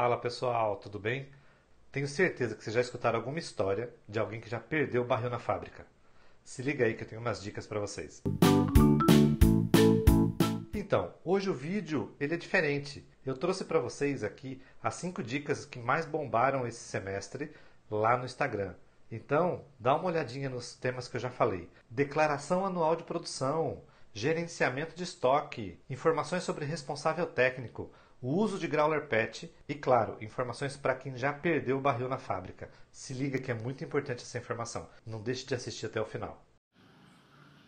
Fala pessoal, tudo bem? Tenho certeza que vocês já escutaram alguma história de alguém que já perdeu o barril na fábrica. Se liga aí que eu tenho umas dicas para vocês. Então, hoje o vídeo ele é diferente. Eu trouxe para vocês aqui as 5 dicas que mais bombaram esse semestre lá no Instagram. Então, dá uma olhadinha nos temas que eu já falei. Declaração anual de produção, gerenciamento de estoque, informações sobre responsável técnico, o uso de growler pet e, claro, informações para quem já perdeu o barril na fábrica. Se liga que é muito importante essa informação. Não deixe de assistir até o final.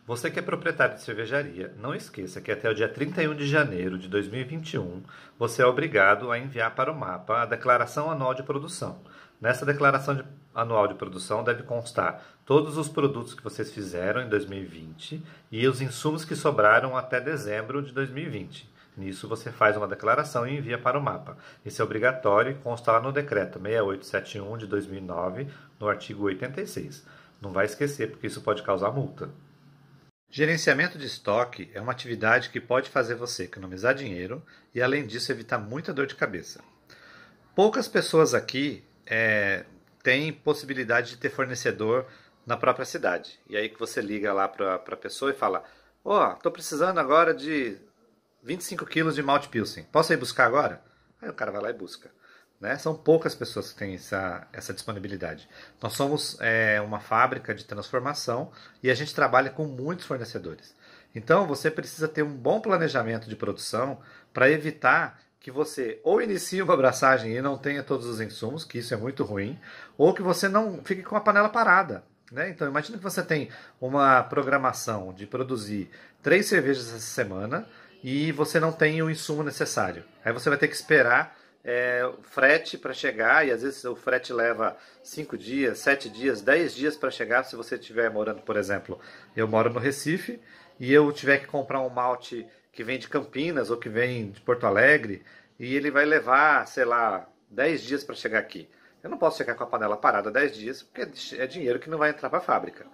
Você que é proprietário de cervejaria, não esqueça que até o dia 31 de janeiro de 2021, você é obrigado a enviar para o mapa a declaração anual de produção. Nessa declaração de, anual de produção deve constar todos os produtos que vocês fizeram em 2020 e os insumos que sobraram até dezembro de 2020. Nisso você faz uma declaração e envia para o mapa. Isso é obrigatório e consta lá no decreto 6871 de 2009, no artigo 86. Não vai esquecer, porque isso pode causar multa. Gerenciamento de estoque é uma atividade que pode fazer você economizar dinheiro e, além disso, evitar muita dor de cabeça. Poucas pessoas aqui é, têm possibilidade de ter fornecedor na própria cidade. E aí que você liga lá para a pessoa e fala: Ó, oh, estou precisando agora de 25 quilos de malte pilsen. Posso ir buscar agora? Aí o cara vai lá e busca. Né? São poucas pessoas que têm essa, essa disponibilidade. Nós somos é, uma fábrica de transformação e a gente trabalha com muitos fornecedores. Então você precisa ter um bom planejamento de produção para evitar que você ou inicie uma abraçagem e não tenha todos os insumos, que isso é muito ruim, ou que você não fique com a panela parada. Né? Então imagine que você tem uma programação de produzir três cervejas essa semana e você não tem o insumo necessário. Aí você vai ter que esperar é, o frete para chegar, e às vezes o frete leva 5 dias, 7 dias, 10 dias para chegar. Se você estiver morando, por exemplo, eu moro no Recife e eu tiver que comprar um malte que vem de Campinas ou que vem de Porto Alegre e ele vai levar, sei lá, 10 dias para chegar aqui. Eu não posso chegar com a panela parada 10 dias, porque é dinheiro que não vai entrar para a fábrica.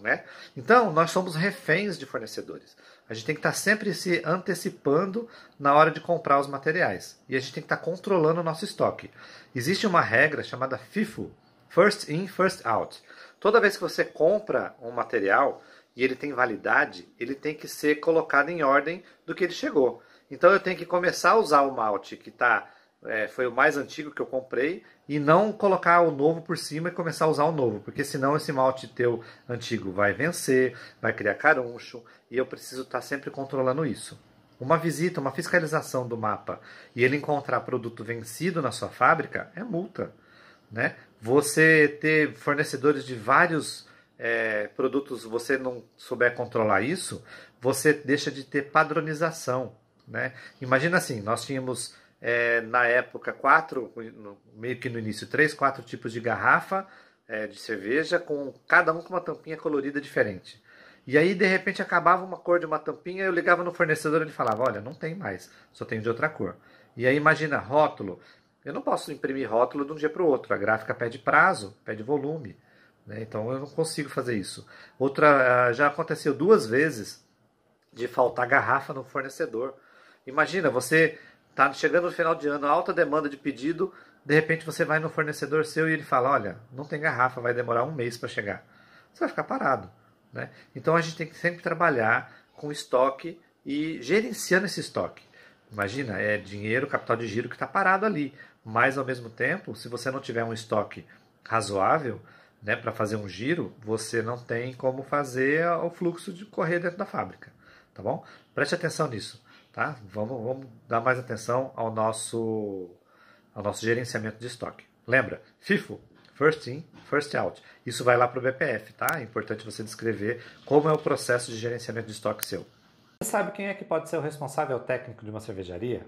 Né? Então, nós somos reféns de fornecedores. A gente tem que estar tá sempre se antecipando na hora de comprar os materiais. E a gente tem que estar tá controlando o nosso estoque. Existe uma regra chamada FIFO, First In, First Out. Toda vez que você compra um material e ele tem validade, ele tem que ser colocado em ordem do que ele chegou. Então eu tenho que começar a usar o malte que está é, foi o mais antigo que eu comprei, e não colocar o novo por cima e começar a usar o novo, porque senão esse malte teu antigo vai vencer, vai criar caruncho, e eu preciso estar tá sempre controlando isso. Uma visita, uma fiscalização do mapa e ele encontrar produto vencido na sua fábrica é multa. Né? Você ter fornecedores de vários é, produtos, você não souber controlar isso, você deixa de ter padronização. Né? Imagina assim: nós tínhamos é, na época, quatro, meio que no início, três, quatro tipos de garrafa é, de cerveja, com cada um com uma tampinha colorida diferente. E aí, de repente, acabava uma cor de uma tampinha, eu ligava no fornecedor e ele falava: Olha, não tem mais, só tem de outra cor. E aí, imagina, rótulo. Eu não posso imprimir rótulo de um dia para o outro. A gráfica pede prazo, pede volume. Né? Então, eu não consigo fazer isso. Outra, ah, já aconteceu duas vezes de faltar garrafa no fornecedor. Imagina, você Tá chegando no final de ano, alta demanda de pedido, de repente você vai no fornecedor seu e ele fala: olha, não tem garrafa, vai demorar um mês para chegar. Você vai ficar parado. Né? Então a gente tem que sempre trabalhar com estoque e gerenciando esse estoque. Imagina, é dinheiro, capital de giro que está parado ali. Mas ao mesmo tempo, se você não tiver um estoque razoável né, para fazer um giro, você não tem como fazer o fluxo de correr dentro da fábrica. Tá bom? Preste atenção nisso. Tá? Vamos, vamos dar mais atenção ao nosso, ao nosso gerenciamento de estoque. Lembra, FIFO, First In, First Out. Isso vai lá para o BPF, tá? É importante você descrever como é o processo de gerenciamento de estoque seu. Você sabe quem é que pode ser o responsável técnico de uma cervejaria?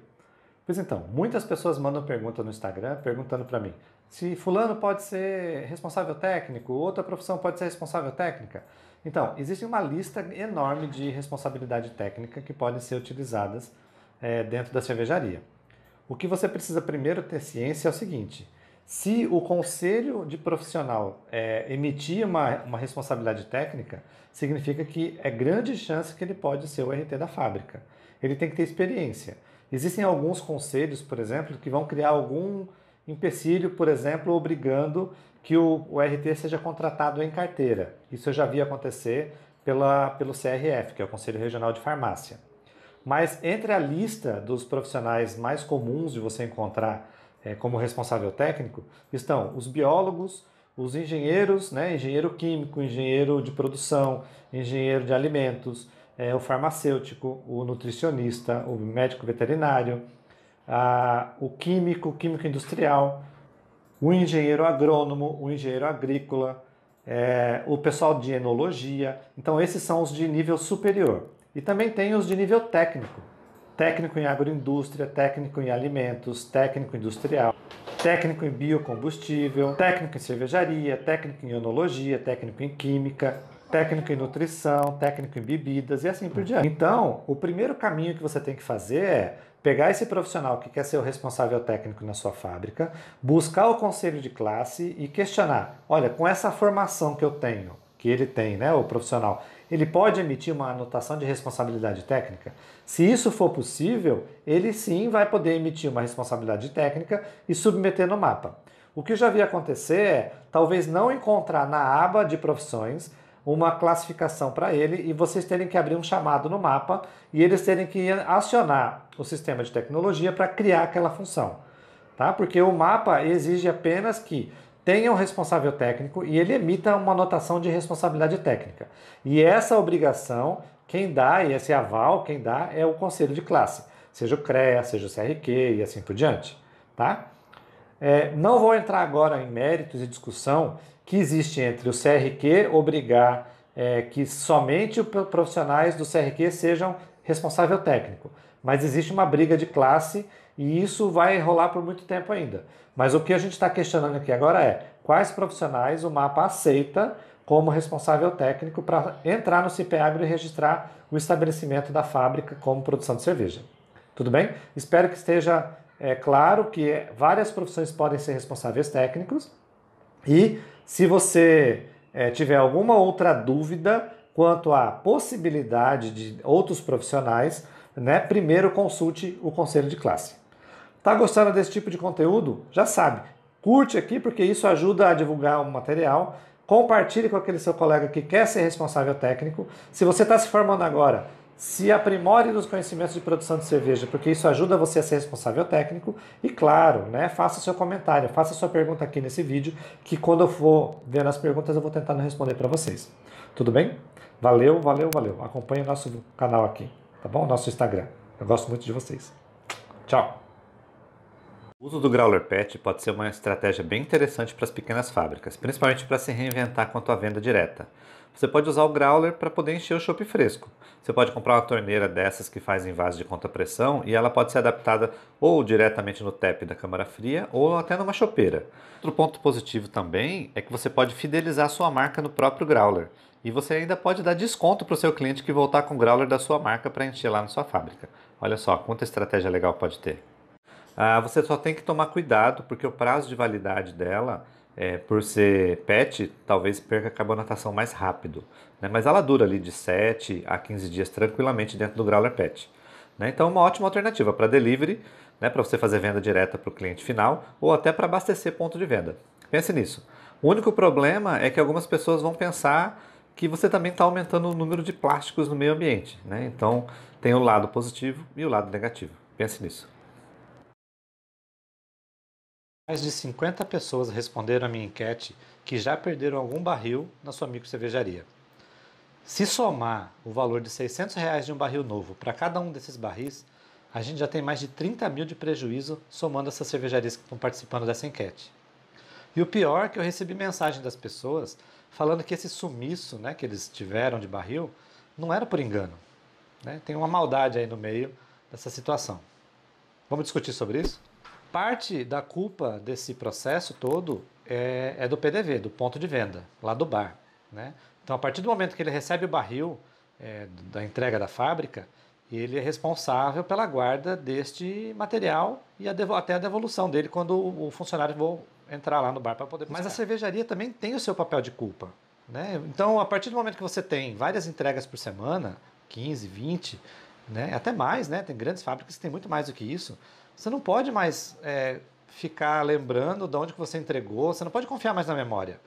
Pois então, muitas pessoas mandam pergunta no Instagram perguntando para mim se fulano pode ser responsável técnico, outra profissão pode ser responsável técnica. Então, existe uma lista enorme de responsabilidade técnica que podem ser utilizadas é, dentro da cervejaria. O que você precisa primeiro ter ciência é o seguinte: se o conselho de profissional é, emitir uma, uma responsabilidade técnica, significa que é grande chance que ele pode ser o RT da fábrica. Ele tem que ter experiência. Existem alguns conselhos, por exemplo, que vão criar algum empecilho, por exemplo, obrigando que o, o RT seja contratado em carteira. Isso eu já vi acontecer pela, pelo CRF, que é o Conselho Regional de Farmácia. Mas entre a lista dos profissionais mais comuns de você encontrar é, como responsável técnico, estão os biólogos, os engenheiros, né, engenheiro químico, engenheiro de produção, engenheiro de alimentos, é, o farmacêutico, o nutricionista, o médico veterinário, a, o químico, químico industrial, o engenheiro agrônomo, o engenheiro agrícola, é, o pessoal de enologia. Então, esses são os de nível superior. E também tem os de nível técnico, técnico em agroindústria, técnico em alimentos, técnico industrial, técnico em biocombustível, técnico em cervejaria, técnico em onologia, técnico em química, técnico em nutrição, técnico em bebidas e assim por uhum. diante. Então, o primeiro caminho que você tem que fazer é pegar esse profissional que quer ser o responsável técnico na sua fábrica, buscar o conselho de classe e questionar: olha, com essa formação que eu tenho, que ele tem, né, o profissional, ele pode emitir uma anotação de responsabilidade técnica? Se isso for possível, ele sim vai poder emitir uma responsabilidade técnica e submeter no mapa. O que eu já vi acontecer é talvez não encontrar na aba de profissões uma classificação para ele e vocês terem que abrir um chamado no mapa e eles terem que acionar o sistema de tecnologia para criar aquela função. Tá? Porque o mapa exige apenas que tenha um responsável técnico e ele emita uma anotação de responsabilidade técnica. E essa obrigação, quem dá e esse aval, quem dá é o conselho de classe, seja o CREA, seja o CRQ e assim por diante, tá? É, não vou entrar agora em méritos e discussão que existe entre o CRQ obrigar é, que somente os profissionais do CRQ sejam responsável técnico mas existe uma briga de classe e isso vai rolar por muito tempo ainda. Mas o que a gente está questionando aqui agora é quais profissionais o mapa aceita como responsável técnico para entrar no CIPEAGRO e registrar o estabelecimento da fábrica como produção de cerveja. Tudo bem? Espero que esteja é, claro que é, várias profissões podem ser responsáveis técnicos e se você é, tiver alguma outra dúvida quanto à possibilidade de outros profissionais, né, primeiro consulte o conselho de classe. Tá gostando desse tipo de conteúdo? Já sabe, curte aqui porque isso ajuda a divulgar o material. Compartilhe com aquele seu colega que quer ser responsável técnico. Se você está se formando agora, se aprimore nos conhecimentos de produção de cerveja, porque isso ajuda você a ser responsável técnico. E claro, né, faça seu comentário, faça sua pergunta aqui nesse vídeo, que quando eu for vendo as perguntas eu vou tentar responder para vocês. Tudo bem? Valeu, valeu, valeu. Acompanhe o nosso canal aqui tá bom? Nosso Instagram. Eu gosto muito de vocês. Tchau! O uso do growler PET pode ser uma estratégia bem interessante para as pequenas fábricas, principalmente para se reinventar quanto à venda direta. Você pode usar o growler para poder encher o chope fresco. Você pode comprar uma torneira dessas que faz em vaso de conta-pressão e ela pode ser adaptada ou diretamente no tap da câmara fria ou até numa chopeira. Outro ponto positivo também é que você pode fidelizar sua marca no próprio growler. E você ainda pode dar desconto para o seu cliente que voltar com o growler da sua marca para encher lá na sua fábrica. Olha só, quanta estratégia legal pode ter. Ah, você só tem que tomar cuidado, porque o prazo de validade dela, é, por ser PET, talvez perca a carbonatação mais rápido. Né? Mas ela dura ali de 7 a 15 dias tranquilamente dentro do growler PET. Né? Então, uma ótima alternativa para delivery, né? para você fazer venda direta para o cliente final ou até para abastecer ponto de venda. Pense nisso. O único problema é que algumas pessoas vão pensar que você também está aumentando o número de plásticos no meio ambiente. Né? Então, tem o lado positivo e o lado negativo. Pense nisso. Mais de 50 pessoas responderam à minha enquete que já perderam algum barril na sua microcervejaria. Se somar o valor de 600 reais de um barril novo para cada um desses barris, a gente já tem mais de 30 mil de prejuízo somando essas cervejarias que estão participando dessa enquete. E o pior é que eu recebi mensagem das pessoas falando que esse sumiço né, que eles tiveram de barril não era por engano. Né? Tem uma maldade aí no meio dessa situação. Vamos discutir sobre isso? Parte da culpa desse processo todo é, é do PDV, do ponto de venda, lá do bar. Né? Então, a partir do momento que ele recebe o barril é, da entrega da fábrica, ele é responsável pela guarda deste material e a até a devolução dele quando o funcionário for entrar lá no bar para poder buscar. Mas a cervejaria também tem o seu papel de culpa. Né? Então, a partir do momento que você tem várias entregas por semana, 15, 20, né? até mais, né? tem grandes fábricas que tem muito mais do que isso, você não pode mais é, ficar lembrando de onde que você entregou, você não pode confiar mais na memória.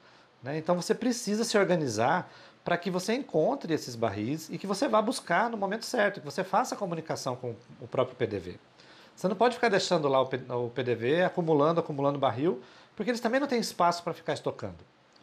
Né? Então, você precisa se organizar para que você encontre esses barris e que você vá buscar no momento certo, que você faça a comunicação com o próprio PDV. Você não pode ficar deixando lá o PDV acumulando, acumulando barril, porque eles também não têm espaço para ficar estocando.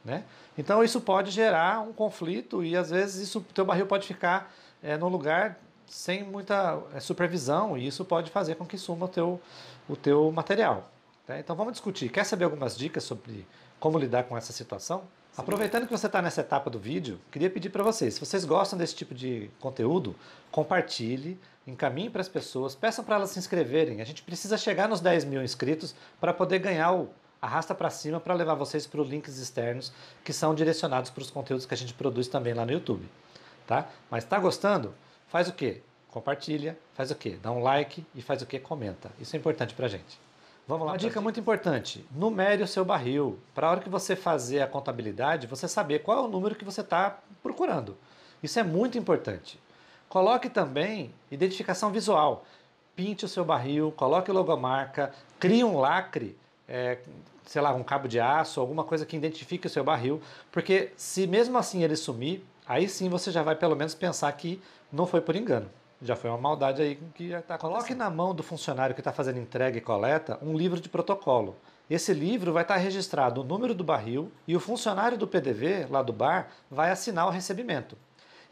Né? Então isso pode gerar um conflito e às vezes isso teu barril pode ficar é, eh, no lugar sem muita eh, supervisão e isso pode fazer com que suma o teu, o teu material. Né? Então vamos discutir. Quer saber algumas dicas sobre como lidar com essa situação? Aproveitando que você está nessa etapa do vídeo, queria pedir para vocês, se vocês gostam desse tipo de conteúdo, compartilhe, encaminhe para as pessoas, peçam para elas se inscreverem. A gente precisa chegar nos 10 mil inscritos para poder ganhar o arrasta para cima para levar vocês para os links externos que são direcionados para os conteúdos que a gente produz também lá no YouTube. Tá? Mas está gostando? Faz o quê? Compartilha, faz o quê? Dá um like e faz o quê? Comenta. Isso é importante para a gente. Vamos lá. Uma dica muito importante: numere o seu barril. Para a hora que você fazer a contabilidade, você saber qual é o número que você está procurando. Isso é muito importante. Coloque também identificação visual. Pinte o seu barril, coloque logomarca, crie um lacre, é, sei lá, um cabo de aço, alguma coisa que identifique o seu barril, porque se mesmo assim ele sumir, aí sim você já vai pelo menos pensar que não foi por engano. Já foi uma maldade aí que já está Coloque na mão do funcionário que está fazendo entrega e coleta um livro de protocolo. Esse livro vai estar tá registrado o número do barril e o funcionário do PDV, lá do bar, vai assinar o recebimento.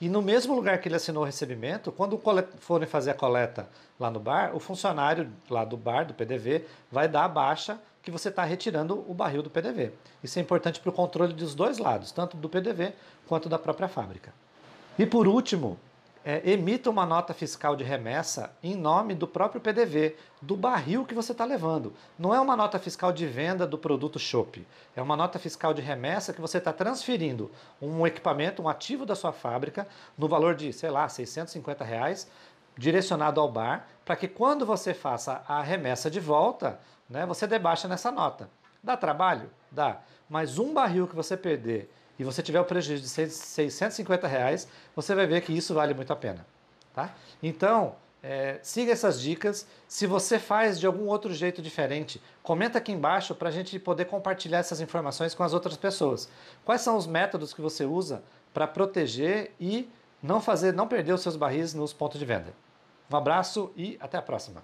E no mesmo lugar que ele assinou o recebimento, quando forem fazer a coleta lá no bar, o funcionário lá do bar, do PDV, vai dar a baixa que você está retirando o barril do PDV. Isso é importante para o controle dos dois lados, tanto do PDV quanto da própria fábrica. E por último, é, emita uma nota fiscal de remessa em nome do próprio PDV, do barril que você está levando. Não é uma nota fiscal de venda do produto shop É uma nota fiscal de remessa que você está transferindo um equipamento, um ativo da sua fábrica, no valor de, sei lá, 650 reais, direcionado ao bar, para que quando você faça a remessa de volta, né, você debaixa nessa nota. Dá trabalho? Dá. Mas um barril que você perder e você tiver o prejuízo de 650 reais, você vai ver que isso vale muito a pena. Tá? Então, é, siga essas dicas. Se você faz de algum outro jeito diferente, comenta aqui embaixo para a gente poder compartilhar essas informações com as outras pessoas. Quais são os métodos que você usa para proteger e não fazer, não perder os seus barris nos pontos de venda? Um abraço e até a próxima.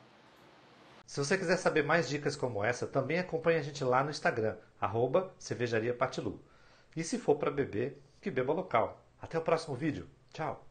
Se você quiser saber mais dicas como essa, também acompanhe a gente lá no Instagram, arroba cervejariapatilu. E se for para beber, que beba local. Até o próximo vídeo. Tchau!